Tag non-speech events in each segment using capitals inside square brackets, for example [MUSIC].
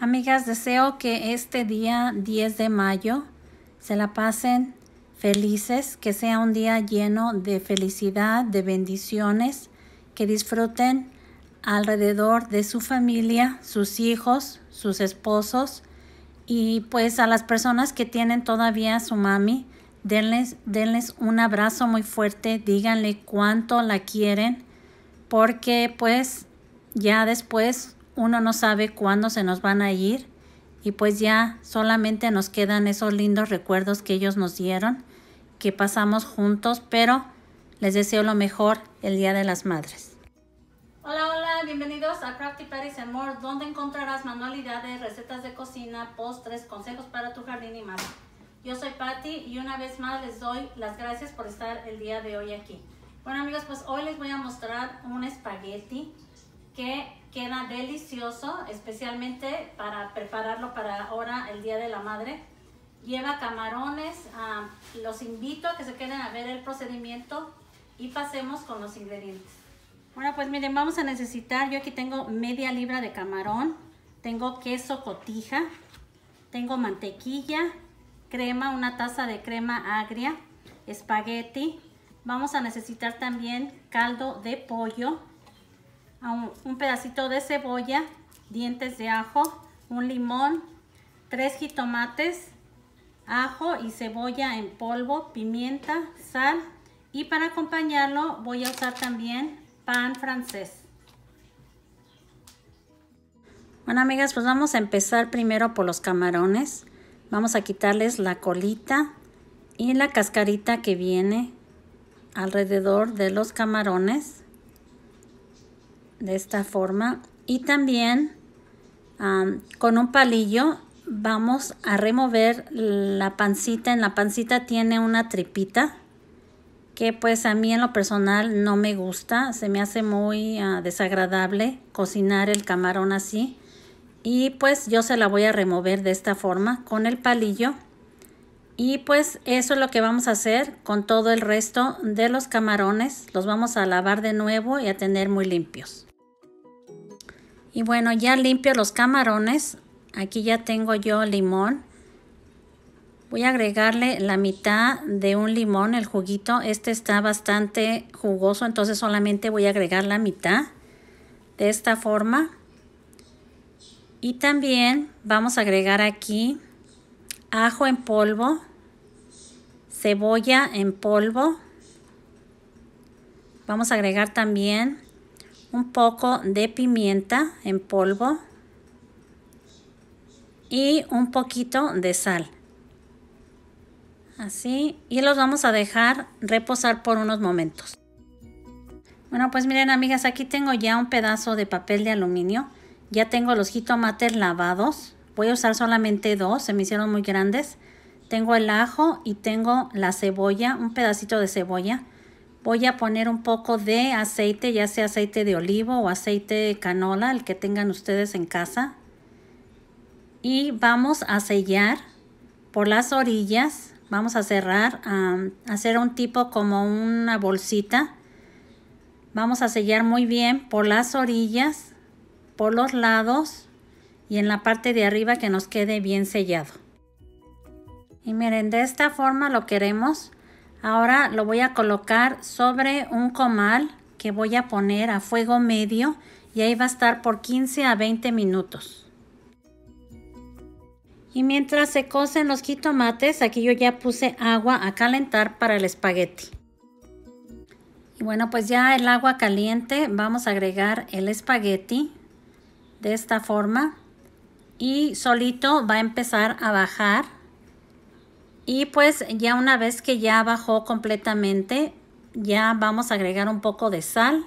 Amigas, deseo que este día 10 de mayo se la pasen felices, que sea un día lleno de felicidad, de bendiciones, que disfruten alrededor de su familia, sus hijos, sus esposos y pues a las personas que tienen todavía a su mami, denles, denles un abrazo muy fuerte, díganle cuánto la quieren porque pues ya después uno no sabe cuándo se nos van a ir y pues ya solamente nos quedan esos lindos recuerdos que ellos nos dieron, que pasamos juntos, pero les deseo lo mejor el Día de las Madres. Hola, hola, bienvenidos a Crafty Paris and More, donde encontrarás manualidades, recetas de cocina, postres, consejos para tu jardín y más. Yo soy Patty y una vez más les doy las gracias por estar el día de hoy aquí. Bueno amigos, pues hoy les voy a mostrar un espagueti que Queda delicioso, especialmente para prepararlo para ahora el Día de la Madre. Lleva camarones. Ah, los invito a que se queden a ver el procedimiento y pasemos con los ingredientes. Bueno, pues miren, vamos a necesitar, yo aquí tengo media libra de camarón, tengo queso cotija, tengo mantequilla, crema, una taza de crema agria, espagueti. Vamos a necesitar también caldo de pollo, un, pedacito de cebolla, dientes de ajo, un limón, tres jitomates, ajo y cebolla en polvo, pimienta, sal y para acompañarlo voy a usar también pan francés. Bueno amigas, pues vamos a empezar primero por los camarones. Vamos a quitarles la colita y la cascarita que viene alrededor de los camarones de esta forma y también con un palillo vamos a remover la pancita. En la pancita tiene una tripita que pues a mí en lo personal no me gusta. Se me hace muy ah, desagradable cocinar el camarón así. Y pues yo se la voy a remover de esta forma con el palillo. Y pues eso es lo que vamos a hacer con todo el resto de los camarones. Los vamos a lavar de nuevo y a tener muy limpios. Y bueno, ya limpio los camarones. Aquí ya tengo yo limón. Voy a agregarle la mitad de un limón, el juguito. Este está bastante jugoso, entonces solamente voy a agregar la mitad de esta forma. Y también vamos a agregar aquí ajo en polvo, cebolla en polvo. Vamos a agregar también un poco de pimienta en polvo y un poquito de sal. Así, y los vamos a dejar reposar por unos momentos. Bueno, pues miren amigas, aquí tengo ya un pedazo de papel de aluminio. Ya tengo los jitomates lavados. Voy a usar solamente dos, se me hicieron muy grandes. Tengo el ajo y tengo la cebolla, un pedacito de cebolla voy a poner un poco de aceite, ya sea aceite de olivo o aceite de canola, el que tengan ustedes en casa. Y vamos a sellar por las orillas, vamos a cerrar, a hacer un tipo como una bolsita. Vamos a sellar muy bien por las orillas, por los lados y en la parte de arriba que nos quede bien sellado. Y miren, de esta forma lo queremos. Ahora lo voy a colocar sobre un comal que voy a poner a fuego medio y ahí va a estar por 15 a 20 minutos. Y mientras se cocen los jitomates, aquí yo ya puse agua a calentar para el espagueti. Y bueno, pues ya el agua caliente, vamos a agregar el espagueti de esta forma y solito va a empezar a bajar y pues ya una vez que ya bajó completamente, ya vamos a agregar un poco de sal.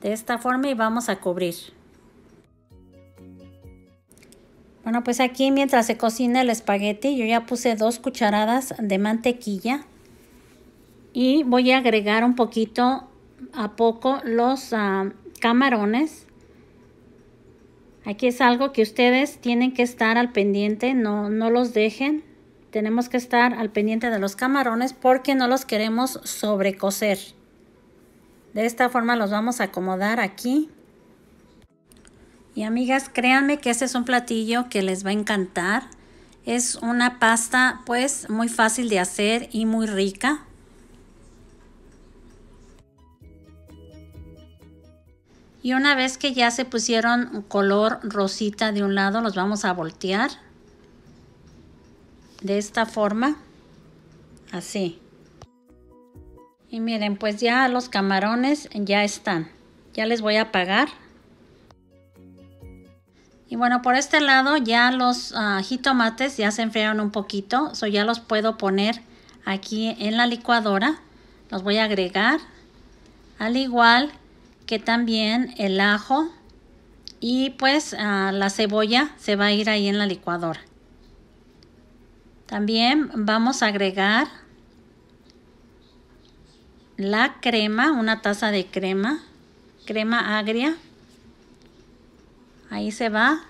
De esta forma y vamos a cubrir. Bueno, pues aquí mientras se cocina el espagueti, yo ya puse dos cucharadas de mantequilla. Y voy a agregar un poquito a poco los ah, camarones. Aquí es algo que ustedes tienen que estar al pendiente, no, no los dejen tenemos que estar al pendiente de los camarones porque no los queremos sobrecocer. De esta forma los vamos a acomodar aquí. Y amigas, créanme que este es un platillo que les va a encantar. Es una pasta pues muy fácil de hacer y muy rica. Y una vez que ya se pusieron color rosita de un lado, los vamos a voltear de esta forma, así. Y miren, pues ya los camarones ya están. Ya les voy a apagar. Y bueno, por este lado ya los ah, jitomates ya se enfriaron un poquito. So ya los puedo poner aquí en la licuadora. Los voy a agregar. Al igual que también el ajo y pues ah, la cebolla se va a ir ahí en la licuadora. También vamos a agregar la crema, una taza de crema, crema agria. Ahí se va.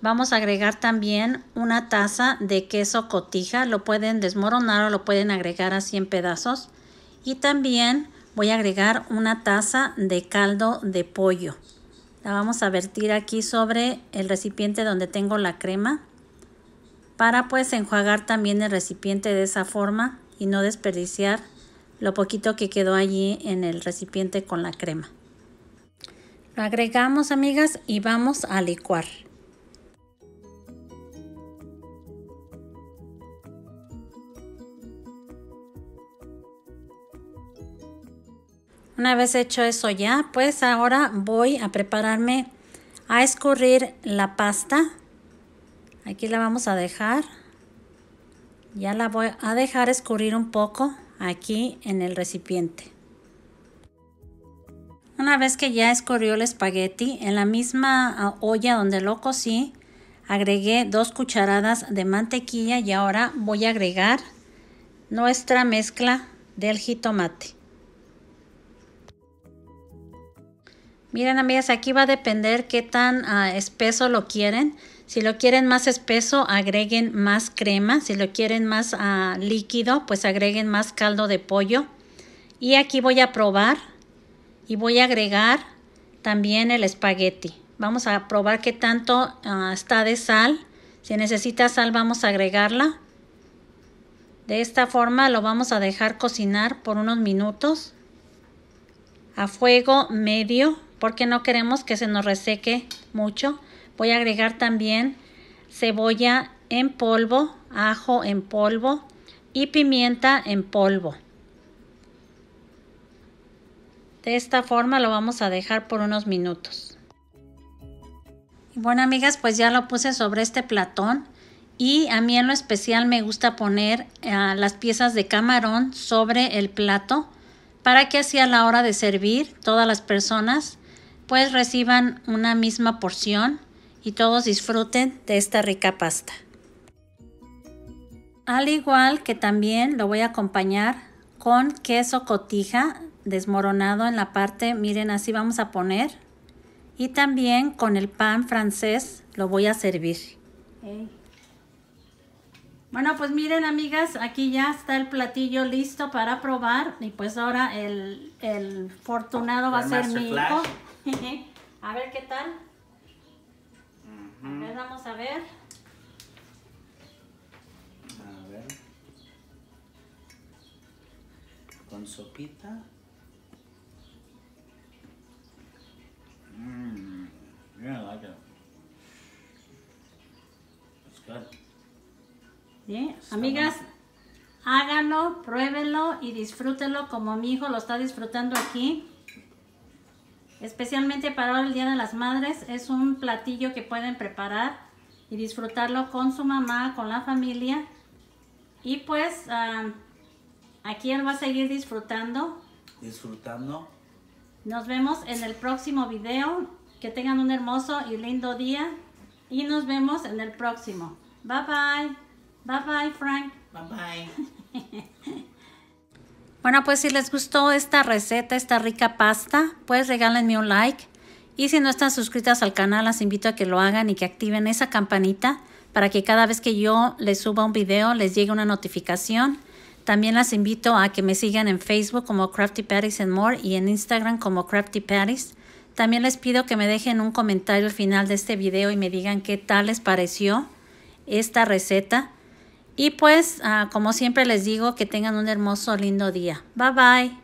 Vamos a agregar también una taza de queso cotija. Lo pueden desmoronar o lo pueden agregar así en pedazos. Y también voy a agregar una taza de caldo de pollo. La vamos a vertir aquí sobre el recipiente donde tengo la crema para pues enjuagar también el recipiente de esa forma y no desperdiciar lo poquito que quedó allí en el recipiente con la crema. Lo agregamos amigas y vamos a licuar. Una vez hecho eso ya, pues ahora voy a prepararme a escurrir la pasta Aquí la vamos a dejar. Ya la voy a dejar escurrir un poco aquí en el recipiente. Una vez que ya escurrió el espagueti, en la misma ah, olla donde lo cocí, agregué dos cucharadas de mantequilla y ahora voy a agregar nuestra mezcla del jitomate. Miren amigas, aquí va a depender qué tan ah, espeso lo quieren. Si lo quieren más espeso, agreguen más crema. Si lo quieren más ah, líquido, pues agreguen más caldo de pollo. Y aquí voy a probar y voy a agregar también el espagueti. Vamos a probar qué tanto ah, está de sal. Si necesita sal, vamos a agregarla. De esta forma lo vamos a dejar cocinar por unos minutos a fuego medio porque no queremos que se nos reseque mucho. Voy a agregar también cebolla en polvo, ajo en polvo y pimienta en polvo. De esta forma lo vamos a dejar por unos minutos. Bueno amigas, pues ya lo puse sobre este platón y a mí en lo especial me gusta poner eh, las piezas de camarón sobre el plato para que así a la hora de servir todas las personas pues reciban una misma porción y todos disfruten de esta rica pasta. Al igual que también lo voy a acompañar con queso cotija desmoronado en la parte, miren así vamos a poner. Y también con el pan francés lo voy a servir. Bueno, pues miren amigas, aquí ya está el platillo listo para probar. Y pues ahora el, el fortunado va a ser mi hijo. [LAUGHS] a ver qué tal. A ver, vamos a ver. A ver. Con sopita. Mmm. Yeah, I like it. Amigas, háganlo, pruébenlo y disfrútenlo como mi hijo lo está disfrutando aquí especialmente para el Día de las Madres, es un platillo que pueden preparar y disfrutarlo con su mamá, con la familia. Y pues ah, aquí él va a seguir disfrutando. Disfrutando. Nos vemos en el próximo video. Que tengan un hermoso y lindo día. Y nos vemos en el próximo. Bye bye. Bye bye, Frank. Bye bye. [LAUGHS] Bueno, pues si les gustó esta receta, esta rica pasta, pues regálenme un like. Y si no están suscritas al canal, las invito a que lo hagan y que activen esa campanita para que cada vez que yo les suba un video les llegue una notificación. También las invito a que me sigan en Facebook como Crafty Patties and More y en Instagram como Crafty Patties. También les pido que me dejen un comentario al final de este video y me digan qué tal les pareció esta receta. Y pues, ah, como siempre les digo, que tengan un hermoso, lindo día. Bye bye.